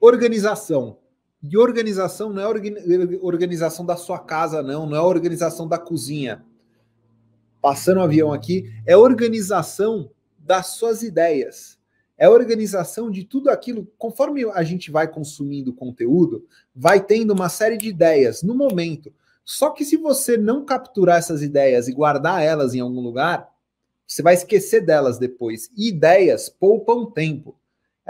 Organização. E organização não é organização da sua casa, não, não é organização da cozinha. Passando o avião aqui, é organização das suas ideias. É organização de tudo aquilo. Conforme a gente vai consumindo conteúdo, vai tendo uma série de ideias no momento. Só que se você não capturar essas ideias e guardar elas em algum lugar, você vai esquecer delas depois. E ideias poupam tempo.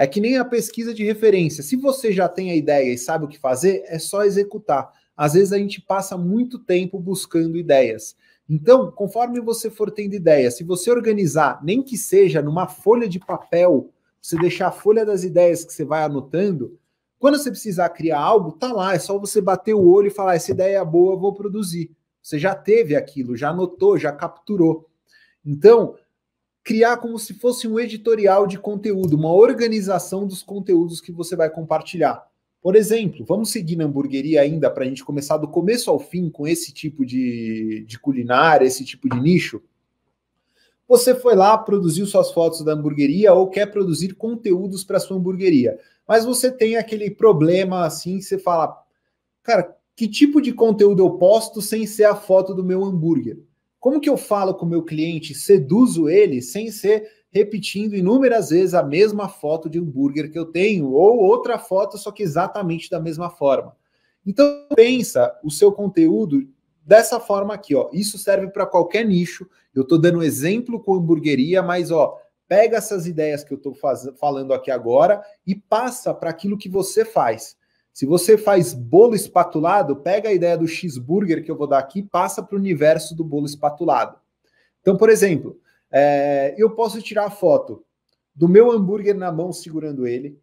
É que nem a pesquisa de referência. Se você já tem a ideia e sabe o que fazer, é só executar. Às vezes a gente passa muito tempo buscando ideias. Então, conforme você for tendo ideia, se você organizar, nem que seja numa folha de papel, você deixar a folha das ideias que você vai anotando, quando você precisar criar algo, tá lá, é só você bater o olho e falar: essa ideia é boa, vou produzir. Você já teve aquilo, já anotou, já capturou. Então, criar como se fosse um editorial de conteúdo, uma organização dos conteúdos que você vai compartilhar. Por exemplo, vamos seguir na hamburgueria ainda para a gente começar do começo ao fim com esse tipo de, de culinária, esse tipo de nicho. Você foi lá, produziu suas fotos da hamburgueria ou quer produzir conteúdos para sua hamburgueria, mas você tem aquele problema assim, você fala, cara, que tipo de conteúdo eu posto sem ser a foto do meu hambúrguer? Como que eu falo com o meu cliente, seduzo ele sem ser repetindo inúmeras vezes a mesma foto de hambúrguer que eu tenho ou outra foto só que exatamente da mesma forma? Então pensa o seu conteúdo dessa forma aqui, ó. Isso serve para qualquer nicho. Eu estou dando exemplo com hamburgueria, mas ó, pega essas ideias que eu estou falando aqui agora e passa para aquilo que você faz. Se você faz bolo espatulado, pega a ideia do cheeseburger que eu vou dar aqui passa para o universo do bolo espatulado. Então, por exemplo, é, eu posso tirar a foto do meu hambúrguer na mão segurando ele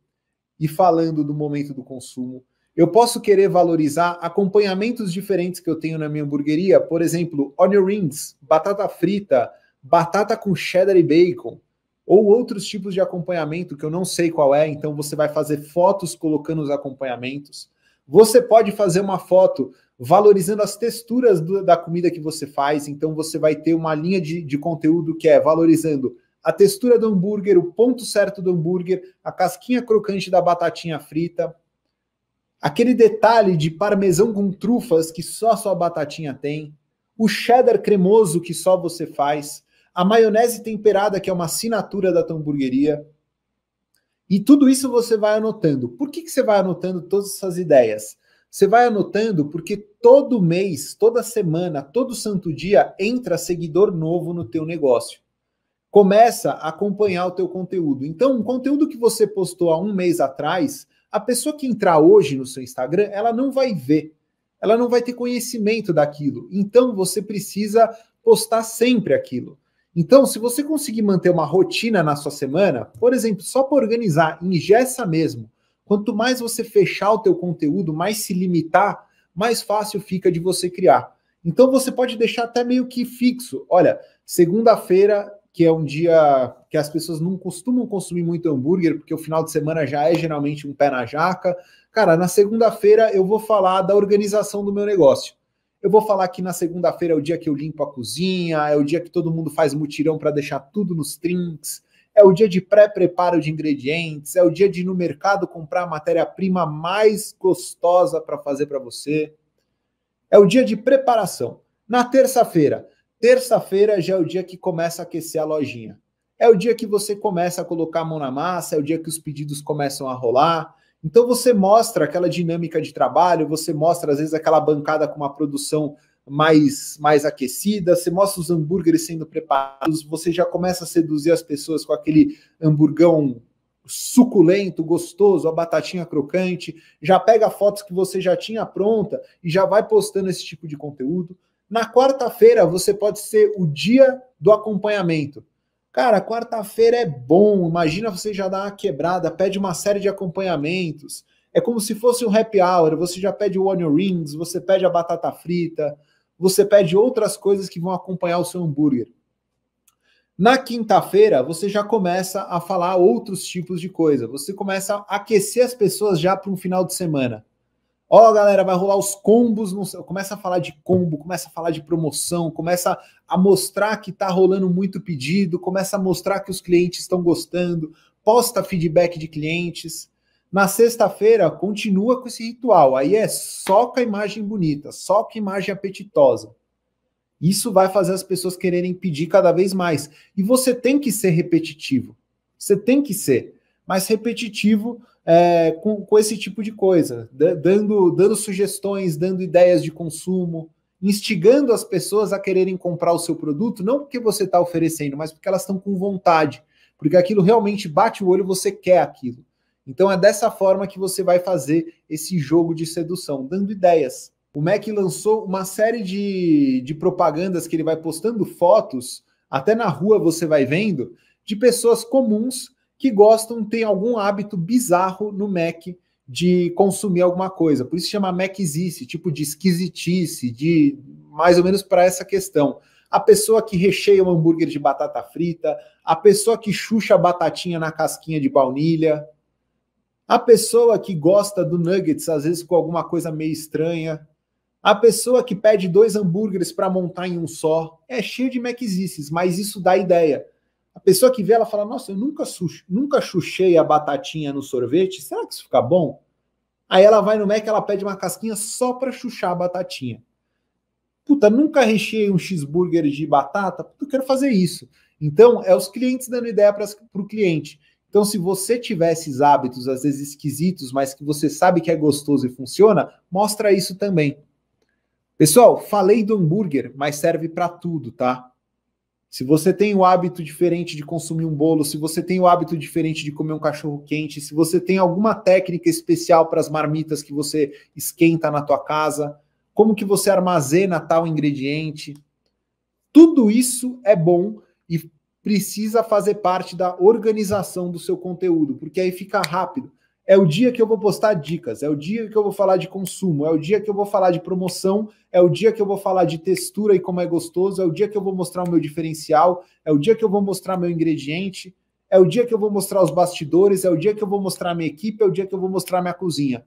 e falando do momento do consumo. Eu posso querer valorizar acompanhamentos diferentes que eu tenho na minha hamburgueria, por exemplo, onion rings, batata frita, batata com cheddar e bacon ou outros tipos de acompanhamento que eu não sei qual é, então você vai fazer fotos colocando os acompanhamentos. Você pode fazer uma foto valorizando as texturas do, da comida que você faz, então você vai ter uma linha de, de conteúdo que é valorizando a textura do hambúrguer, o ponto certo do hambúrguer, a casquinha crocante da batatinha frita, aquele detalhe de parmesão com trufas que só a sua batatinha tem, o cheddar cremoso que só você faz a maionese temperada, que é uma assinatura da hamburgueria. E tudo isso você vai anotando. Por que, que você vai anotando todas essas ideias? Você vai anotando porque todo mês, toda semana, todo santo dia entra seguidor novo no teu negócio. Começa a acompanhar o teu conteúdo. Então, um conteúdo que você postou há um mês atrás, a pessoa que entrar hoje no seu Instagram, ela não vai ver, ela não vai ter conhecimento daquilo. Então, você precisa postar sempre aquilo. Então, se você conseguir manter uma rotina na sua semana, por exemplo, só para organizar, ingessa mesmo. Quanto mais você fechar o teu conteúdo, mais se limitar, mais fácil fica de você criar. Então você pode deixar até meio que fixo. Olha, segunda-feira, que é um dia que as pessoas não costumam consumir muito hambúrguer, porque o final de semana já é geralmente um pé na jaca. Cara, na segunda-feira eu vou falar da organização do meu negócio. Eu vou falar que na segunda-feira é o dia que eu limpo a cozinha, é o dia que todo mundo faz mutirão para deixar tudo nos trinks, é o dia de pré-preparo de ingredientes, é o dia de ir no mercado comprar a matéria-prima mais gostosa para fazer para você. É o dia de preparação. Na terça-feira, terça-feira já é o dia que começa a aquecer a lojinha. É o dia que você começa a colocar a mão na massa, é o dia que os pedidos começam a rolar, então você mostra aquela dinâmica de trabalho, você mostra às vezes aquela bancada com uma produção mais mais aquecida, você mostra os hambúrgueres sendo preparados, você já começa a seduzir as pessoas com aquele hamburgão suculento, gostoso, a batatinha crocante, já pega fotos que você já tinha pronta e já vai postando esse tipo de conteúdo. Na quarta-feira você pode ser o dia do acompanhamento. Cara, quarta-feira é bom. Imagina você já dar uma quebrada, pede uma série de acompanhamentos. É como se fosse um happy hour. Você já pede o onion rings, você pede a batata frita, você pede outras coisas que vão acompanhar o seu hambúrguer. Na quinta-feira, você já começa a falar outros tipos de coisa. Você começa a aquecer as pessoas já para um final de semana. Ó, oh, galera, vai rolar os combos. No... Começa a falar de combo, começa a falar de promoção, começa a mostrar que tá rolando muito pedido, começa a mostrar que os clientes estão gostando, posta feedback de clientes. Na sexta-feira, continua com esse ritual. Aí é só a imagem bonita, só a imagem apetitosa. Isso vai fazer as pessoas quererem pedir cada vez mais. E você tem que ser repetitivo. Você tem que ser mais repetitivo é, com, com, esse tipo de coisa, dando, dando sugestões, dando ideias de consumo, instigando as pessoas a quererem comprar o seu produto, não porque você está oferecendo, mas porque elas estão com vontade, porque aquilo realmente bate o olho, você quer aquilo. Então é dessa forma que você vai fazer esse jogo de sedução, dando ideias. O Mac lançou uma série de, de propagandas que ele vai postando fotos, até na rua você vai vendo, de pessoas comuns que gostam, têm algum hábito bizarro no Mac de consumir alguma coisa. Por isso chama Maczice, tipo de esquisitice, de mais ou menos para essa questão. A pessoa que recheia um hambúrguer de batata frita, a pessoa que chucha batatinha na casquinha de baunilha, a pessoa que gosta do nuggets, às vezes com alguma coisa meio estranha, a pessoa que pede dois hambúrgueres para montar em um só, é cheio de Maczices, mas isso dá ideia. A pessoa que vê, ela fala: Nossa, eu nunca, nunca chuchei a batatinha no sorvete, será que isso fica bom? Aí ela vai no Mac, ela pede uma casquinha só para chuchar a batatinha. Puta, nunca recheei um cheeseburger de batata, puta, eu quero fazer isso. Então, é os clientes dando ideia para o cliente. Então, se você tiver esses hábitos, às vezes esquisitos, mas que você sabe que é gostoso e funciona, mostra isso também. Pessoal, falei do hambúrguer, mas serve para tudo, tá? se você tem o hábito diferente de consumir um bolo, se você tem o hábito diferente de comer um cachorro quente, se você tem alguma técnica especial para as marmitas que você esquenta na tua casa, como que você armazena tal ingrediente, tudo isso é bom e precisa fazer parte da organização do seu conteúdo, porque aí fica rápido. É o dia que eu vou postar dicas, é o dia que eu vou falar de consumo, é o dia que eu vou falar de promoção, é o dia que eu vou falar de textura e como é gostoso, é o dia que eu vou mostrar o meu diferencial, é o dia que eu vou mostrar meu ingrediente, é o dia que eu vou mostrar os bastidores, é o dia que eu vou mostrar minha equipe, é o dia que eu vou mostrar minha cozinha.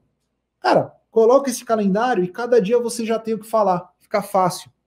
Cara, coloca esse calendário e cada dia você já tem o que falar, fica fácil.